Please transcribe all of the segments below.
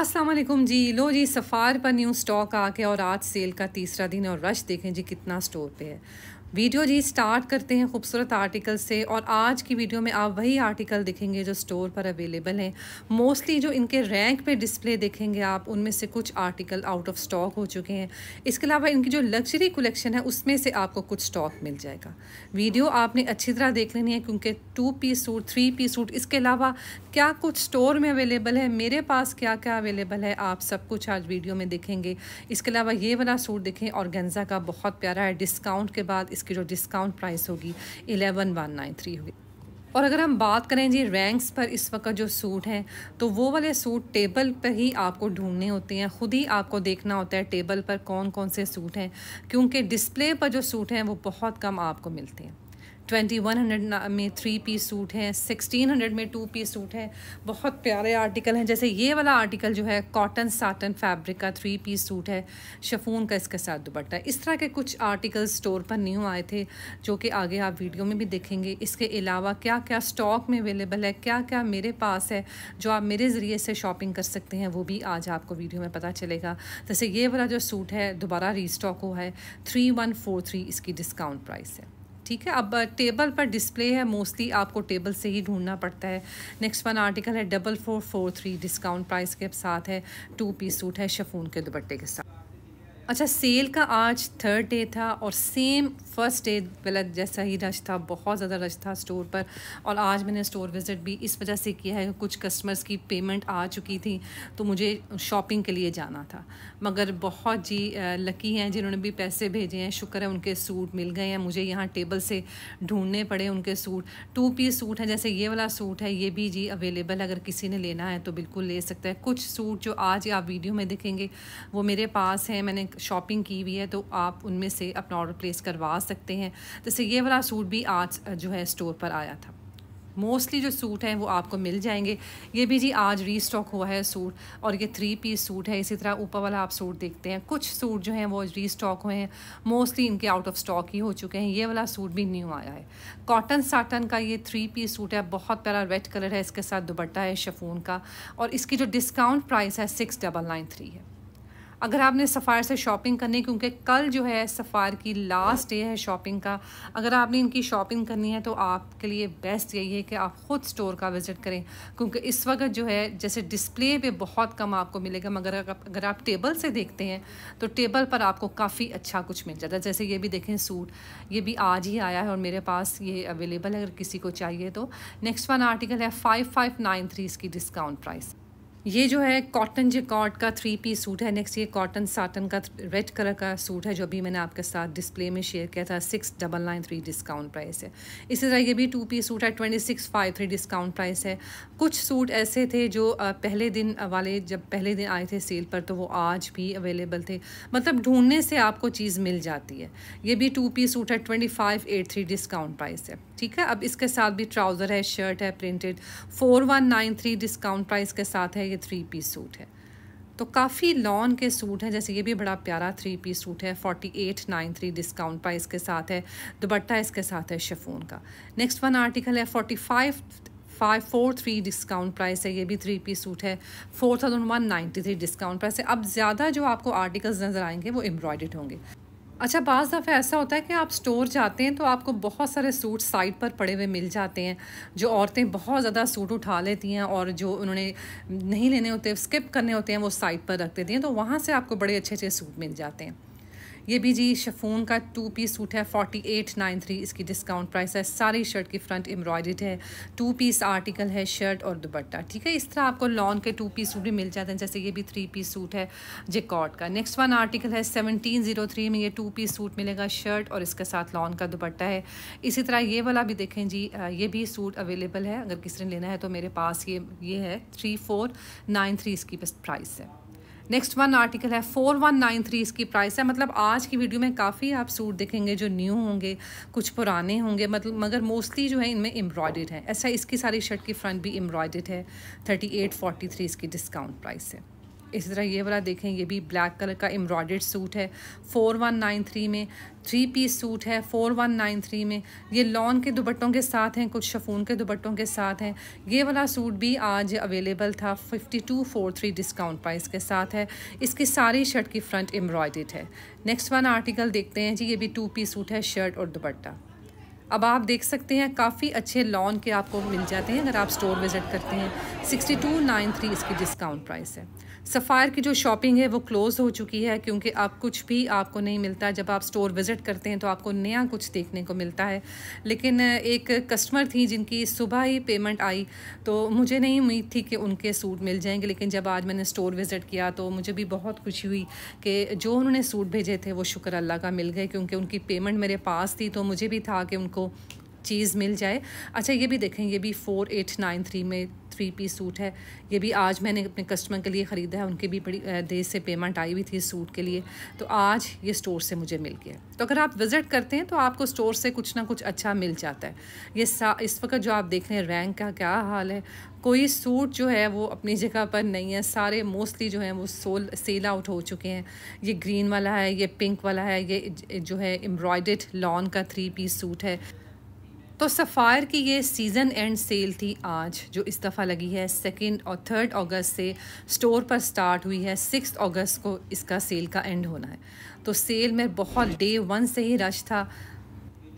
असलम जी लो जी सफ़ार पर new stock आके और आज सेल का तीसरा दिन और रश देखें जी कितना स्टोर पे है वीडियो जी स्टार्ट करते हैं खूबसूरत आर्टिकल से और आज की वीडियो में आप वही आर्टिकल दिखेंगे जो स्टोर पर अवेलेबल हैं मोस्टली जो इनके रैंक पे डिस्प्ले देखेंगे आप उनमें से कुछ आर्टिकल आउट ऑफ स्टॉक हो चुके हैं इसके अलावा इनकी जो लग्जरी कलेक्शन है उसमें से आपको कुछ स्टॉक मिल जाएगा वीडियो आपने अच्छी तरह देख लेनी है क्योंकि two P suit three P suit इसके अलावा क्या कुछ स्टोर में अवेलेबल है मेरे पास क्या क्या अवेलेबल है आप सब कुछ आज वीडियो में देखेंगे इसके अलावा ये वाला सूट देखें और का बहुत प्यारा है डिस्काउंट के बाद इसकी जो डिस्काउंट प्राइस होगी एलेवन वन नाइन थ्री होगी और अगर हम बात करें जी रैंक्स पर इस वक्त जो सूट हैं तो वो वाले सूट टेबल पर ही आपको ढूंढने होते हैं ख़ुद ही आपको देखना होता है टेबल पर कौन कौन से सूट हैं क्योंकि डिस्प्ले पर जो सूट हैं वो बहुत कम आपको मिलते हैं ट्वेंटी वन हंड्रेड में थ्री पीस सूट हैं सिक्सटीन हंड्रेड में टू पीस सूट हैं बहुत प्यारे आर्टिकल हैं जैसे ये वाला आर्टिकल जो है कॉटन साटन फैब्रिक का थ्री पीस सूट है शफून का इसके साथ दुपट्टा इस तरह के कुछ आर्टिकल स्टोर पर न्यू आए थे जो कि आगे आप वीडियो में भी देखेंगे इसके अलावा क्या क्या स्टॉक में अवेलेबल है क्या क्या मेरे पास है जो आप मेरे ज़रिए से शॉपिंग कर सकते हैं वो भी आज आपको वीडियो में पता चलेगा जैसे ये वाला जो सूट है दोबारा रीस्टॉक हुआ है थ्री वन फोर थ्री इसकी डिस्काउंट प्राइस है ठीक है अब टेबल पर डिस्प्ले है मोस्टली आपको टेबल से ही ढूंढना पड़ता है नेक्स्ट वन आर्टिकल है double four four three discount price के साथ है टू पीस सूट है शफून के दुपट्टे के साथ अच्छा सेल का आज थर्ड डे था और सेम फर्स्ट डे वाला जैसा ही रश था बहुत ज़्यादा रश था स्टोर पर और आज मैंने स्टोर विज़िट भी इस वजह से किया है कुछ कस्टमर्स की पेमेंट आ चुकी थी तो मुझे शॉपिंग के लिए जाना था मगर बहुत जी लकी हैं जिन्होंने भी पैसे भेजे हैं शुक्र है उनके सूट मिल गए हैं मुझे यहाँ टेबल से ढूंढने पड़े उनके सूट टू पीस सूट हैं जैसे ये वाला सूट है ये भी जी अवेलेबल अगर किसी ने लेना है तो बिल्कुल ले सकता है कुछ सूट जो आज आप वीडियो में देखेंगे वो मेरे पास हैं मैंने शॉपिंग की हुई है तो आप उनमें से अपना ऑर्डर प्लेस करवा सकते हैं जैसे ये वाला सूट भी आज जो है स्टोर पर आया था मोस्टली जो सूट हैं वो आपको मिल जाएंगे ये भी जी आज री स्टॉक हुआ है सूट और ये थ्री पीस सूट है इसी तरह ऊपर वाला आप सूट देखते हैं कुछ सूट जो हैं वो री स्टॉक हुए हैं मोस्टली इनके आउट ऑफ स्टॉक ही हो चुके हैं ये वाला सूट भी न्यू आया है कॉटन साटन का ये थ्री पीस सूट है बहुत प्यारा रेड कलर है इसके साथ दुबट्टा है शफून का और इसकी जो डिस्काउंट प्राइस है सिक्स डबल नाइन थ्री है अगर आपने सफ़ार से शॉपिंग करनी है क्योंकि कल जो है सफ़ार की लास्ट डे है शॉपिंग का अगर आपने इनकी शॉपिंग करनी है तो आपके लिए बेस्ट यही है कि आप ख़ुद स्टोर का विज़िट करें क्योंकि इस वक्त जो है जैसे डिस्प्ले पे बहुत कम आपको मिलेगा मगर अगर आप टेबल से देखते हैं तो टेबल पर आपको काफ़ी अच्छा कुछ मिल जाता है जैसे ये भी देखें सूट ये भी आज ही आया है और मेरे पास ये अवेलेबल है अगर किसी को चाहिए तो नेक्स्ट वन आर्टिकल है फाइव फाइव नाइन थ्री इसकी डिस्काउंट प्राइस ये जो है कॉटन जिकॉट का थ्री पीस सूट है नेक्स्ट ये कॉटन साटन का रेड कलर का सूट है जो अभी मैंने आपके साथ डिस्प्ले में शेयर किया था six double nine three discount price है इसी तरह ये भी टू पीस सूट है twenty six five three discount price है कुछ सूट ऐसे थे जो पहले दिन वाले जब पहले दिन आए थे सेल पर तो वो आज भी अवेलेबल थे मतलब ढूंढने से आपको चीज़ मिल जाती है ये भी टू पीस सूट है twenty five eight three discount price है ठीक है अब इसके साथ भी ट्राउज़र है शर्ट है printed four one nine three discount price के साथ है ये थ्री पीस सूट है तो काफ़ी लॉन के सूट हैं जैसे ये भी बड़ा प्यारा थ्री पीस सूट है forty eight nine three discount पर इसके साथ है दुपट्टा इसके साथ है शेफोन का नेक्स्ट वन आर्टिकल है forty five five four three discount price है ये भी थ्री पीस सूट है four thousand one ninety three discount price है अब ज़्यादा जो आपको आर्टिकल्स नज़र आएंगे वो एम्ब्रॉयडेड होंगे अच्छा बाज़ दफ़े ऐसा होता है कि आप स्टोर जाते हैं तो आपको बहुत सारे सूट साइड पर पड़े हुए मिल जाते हैं जो औरतें बहुत ज़्यादा सूट उठा लेती हैं और जो उन्होंने नहीं लेने होते स्किप करने होते हैं वो साइड पर रख देती हैं तो वहाँ से आपको बड़े अच्छे अच्छे सूट मिल जाते हैं ये भी जी शफून का टू पीस सूट है फोर्टी एट नाइन थ्री इसकी डिस्काउंट प्राइस है सारी शर्ट की फ्रंट एम्ब्रॉयड है टू पीस आर्टिकल है शर्ट और दुपट्टा ठीक है इस तरह आपको लॉन के टू पीस सूट भी मिल जाते हैं जैसे ये भी थ्री पीस सूट है जेकॉट का नेक्स्ट वन आर्टिकल है सेवनटीन जीरो थ्री में ये टू पीस सूट मिलेगा शर्ट और इसके साथ लॉन का दुपट्टा है इसी तरह ये वाला भी देखें जी ये भी सूट अवेलेबल है अगर किसी ने लेना है तो मेरे पास ये ये है थ्री फोर नाइन थ्री इसकी बस प्राइस है नेक्स्ट वन आर्टिकल है फोर वन नाइन थ्री इसकी प्राइस है मतलब आज की वीडियो में काफ़ी आप सूट देखेंगे जो न्यू होंगे कुछ पुराने होंगे मतलब मगर मोस्टली जो है इनमें एम्ब्रॉयडेड है ऐसा इसकी सारी शर्ट की फ्रंट भी एम्ब्रॉयडेड है थर्टी एट फोर्टी थ्री इसकी डिस्काउंट प्राइस है इसी तरह ये वाला देखें ये भी ब्लैक कलर का एम्ब्रॉयड सूट है फोर वन नाइन थ्री में थ्री पीस सूट है फोर वन नाइन थ्री में ये लॉन के दुपट्टों के साथ हैं कुछ शफून के दुपट्टों के साथ हैं ये वाला सूट भी आज अवेलेबल था fifty two four three discount price के साथ है इसकी सारी शर्ट की फ्रंट एम्ब्रॉयड है नेक्स्ट वन आर्टिकल देखते हैं जी ये भी टू पीस सूट है शर्ट और दुपट्टा अब आप देख सकते हैं काफ़ी अच्छे लॉन के आपको मिल जाते हैं अगर आप स्टोर विज़िट करते हैं सिक्सटी टू नाइन थ्री इसकी डिस्काउंट प्राइस है सफ़ायर की जो शॉपिंग है वो क्लोज़ हो चुकी है क्योंकि अब कुछ भी आपको नहीं मिलता जब आप स्टोर विज़िट करते हैं तो आपको नया कुछ देखने को मिलता है लेकिन एक कस्टमर थी जिनकी सुबह ही पेमेंट आई तो मुझे नहीं उम्मीद थी कि उनके सूट मिल जाएंगे लेकिन जब आज मैंने स्टोर विज़िट किया तो मुझे भी बहुत खुशी हुई कि जो उन्होंने सूट भेजे थे वो शुक्र अल्लाह का मिल गए क्योंकि उनकी पेमेंट मेरे पास थी तो मुझे भी था कि उनको México चीज़ मिल जाए अच्छा ये भी देखें ये भी फोर एट नाइन थ्री में थ्री पीस सूट है ये भी आज मैंने अपने कस्टमर के लिए ख़रीदा है उनकी भी बड़ी देर से पेमेंट आई हुई थी सूट के लिए तो आज ये स्टोर से मुझे मिल गया तो अगर आप विज़िट करते हैं तो आपको स्टोर से कुछ ना कुछ अच्छा मिल जाता है ये इस वक्त जो आप देख रहे हैं रैंक का क्या हाल है कोई सूट जो है वो अपनी जगह पर नहीं है सारे मोस्टली जो हैं वो सोल सेल आउट हो चुके हैं ये ग्रीन वाला है ये पिंक वाला है ये जो है एम्ब्रॉयड लॉन का थ्री पीस सूट है तो सफ़ायर की ये सीज़न एंड सेल थी आज जो इस दफ़ा लगी है सेकेंड और थर्ड अगस्त से स्टोर पर स्टार्ट हुई है सिक्स अगस्त को इसका सेल का एंड होना है तो सेल में बहुत डे वन से ही रश था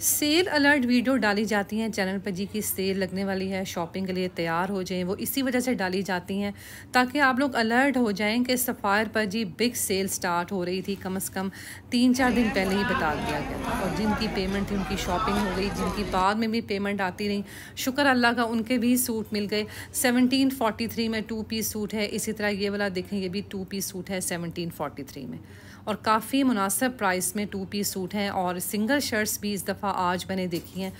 सेल अलर्ट वीडियो डाली जाती हैं चैनल पर जी की सेल लगने वाली है शॉपिंग के लिए तैयार हो जाएं वो इसी वजह से डाली जाती हैं ताकि आप लोग अलर्ट हो जाएं कि सफ़ायर पर जी बिग सेल स्टार्ट हो रही थी कम से कम तीन चार दिन पहले ही बता दिया गया था और जिनकी पेमेंट थी उनकी शॉपिंग हो गई जिनकी बाद में भी पेमेंट आती रही शुक्र अल्लाह का उनके भी सूट मिल गए सेवनटीन में टू पीस सूट है इसी तरह ये वाला देखें ये भी टू पीस सूट है सेवनटीन में और काफ़ी मुनासब प्राइस में टू पीस सूट हैं और सिंगल शर्ट्स भी इस दफ़ा दफ़ा आज मैंने देखी हैं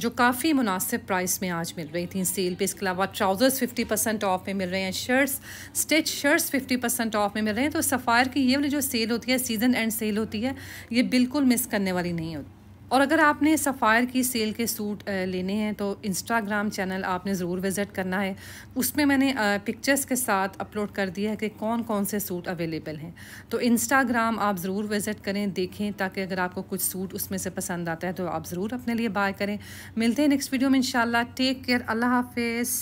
जो काफ़ी मुनासिब प्राइस में आज मिल रही थी सेल पे इसके अलावा ट्राउज़र्स 50 परसेंट ऑफ में मिल रहे हैं shirts stitch shirts 50 percent off में मिल रहे हैं तो सफ़ायर की ये वाली जो सेल होती है सीज़न एंड सेल होती है ये बिल्कुल मिस करने वाली नहीं होती और अगर आपने सफ़ायर की सेल के सूट लेने हैं तो इंस्टाग्राम चैनल आपने ज़रूर विज़िट करना है उसमें मैंने पिक्चर्स के साथ अपलोड कर दिया है कि कौन कौन से सूट अवेलेबल हैं तो इंस्टाग्राम आप ज़रूर विज़िट करें देखें ताकि अगर आपको कुछ सूट उसमें से पसंद आता है तो आप ज़रूर अपने लिए बाय करें मिलते हैं नेक्स्ट वीडियो में इन टेक केयर अल्लाह हाफिज़